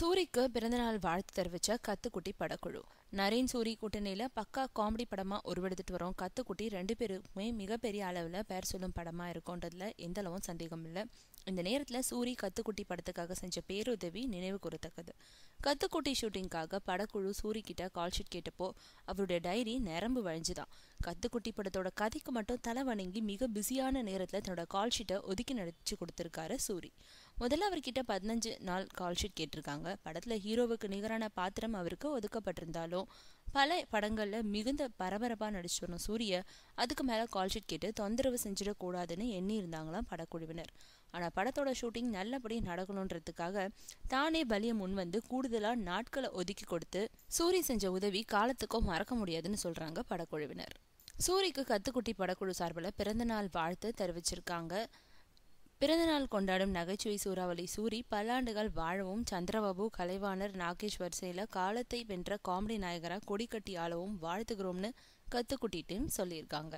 சூரிக்கு பிறந்தநாள் வாழ்த்து தெரிவிச்ச கத்துக்குட்டி படக்குழு நரேன் சூரி கூட்டணியில பக்கா காமெடி படமா உருவெடுத்துட்டு வரோம் கத்துக்குட்டி ரெண்டு பேருமே மிகப்பெரிய அளவில் பெயர் சொல்லும் படமா இருக்கும்ன்றதுல எந்த அளவும் சந்தேகம் இல்லை இந்த நேரத்தில் சூரி கத்துக்குட்டி படத்துக்காக செஞ்ச பேருதவி நினைவு கூறத்தக்கது கத்துக்குட்டி ஷூட்டிங்காக படக்குழு சூரி கிட்ட கால் ஷீட் கேட்டப்போ அவருடைய டைரி நிரம்பு வழிஞ்சுதான் கத்துக்குட்டி படத்தோட கதைக்கு மட்டும் தலை வணங்கி மிக பிஸியான நேரத்தில் தன்னோட கால் ஷீட்டை ஒதுக்கி நடிச்சு கொடுத்துருக்காரு சூரி முதல்ல அவர்கிட்ட பதினஞ்சு நாள் கால்ஷீட் கேட்டிருக்காங்க படத்தில் ஹீரோவுக்கு நிகரான பாத்திரம் அவருக்கு ஒதுக்கப்பட்டிருந்தாலும் பல படங்களில் மிகுந்த பரபரப்பாக நடிச்சிடணும் சூரிய அதுக்கு மேலே கால்ஷீட் கேட்டு தொந்தரவு செஞ்சிடக்கூடாதுன்னு எண்ணி இருந்தாங்களாம் படக்குழுவினர் ஆனால் படத்தோட ஷூட்டிங் நல்லபடியாக நடக்கணுன்றதுக்காக தானே பலியம் முன்வந்து கூடுதலாக நாட்களை ஒதுக்கி கொடுத்து சூரிய செஞ்ச உதவி காலத்துக்கும் மறக்க முடியாதுன்னு சொல்கிறாங்க படக்குழுவினர் சூரிக்கு கத்துக்குட்டி படக்குழு சார்பில் பிறந்தநாள் வாழ்த்து தெரிவிச்சிருக்காங்க பிறந்தநாள் கொண்டாடும் நகைச்சுவை சூறாவளி சூரி பல்லாண்டுகள் வாழவும் சந்திரபாபு கலைவாணர் நாகேஷ் வரிசையில் காலத்தை வென்ற காமெடி நாயகராக கொடிக்கட்டி ஆளவும் வாழ்த்துகிறோம்னு கத்துக்குட்டிட்டும் சொல்லியிருக்காங்க